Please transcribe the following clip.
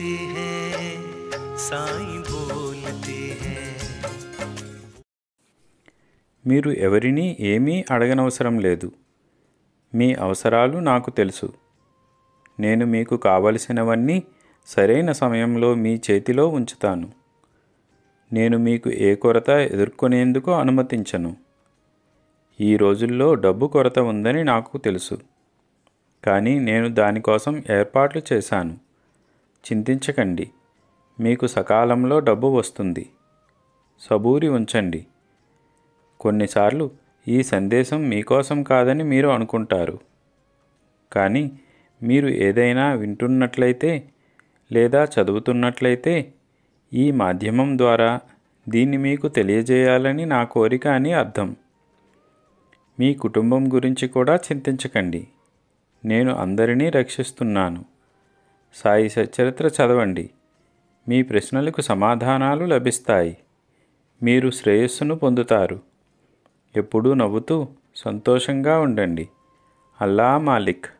बोलते हैं बोलते हैं మీరు ఎవరినీ ఏమీ అడగనవసరం లేదు మీ అవసరాలు నాకు తెలుసు నేను మీకు కావలసినవన్నీ సరైన సమయంలో మీ చేతిలో ఉంచుతాను నేను మీకు ఏ కొరత ఎదుర్కొనేందుకు అనుమతించను ఈ రోజుల్లో డబ్బు కొరత ఉందని నాకు తెలుసు కానీ నేను దానికోసం ఏర్పాట్లు చేశాను చింతించకండి మీకు సకాలంలో డబ్బు వస్తుంది సబూరి ఉంచండి కొన్నిసార్లు ఈ సందేశం మీకోసం కాదని మీరు అనుకుంటారు కానీ మీరు ఏదైనా వింటున్నట్లయితే లేదా చదువుతున్నట్లయితే ఈ మాధ్యమం ద్వారా దీన్ని మీకు తెలియజేయాలని నా కోరిక అని అర్థం మీ కుటుంబం గురించి కూడా చింతించకండి నేను అందరినీ రక్షిస్తున్నాను సాయి సచ్చరిత్ర చదవండి మీ ప్రశ్నలకు సమాధానాలు లభిస్తాయి మీరు శ్రేయస్సును పొందుతారు ఎప్పుడూ నవ్వుతూ సంతోషంగా ఉండండి అల్లా మాలిక్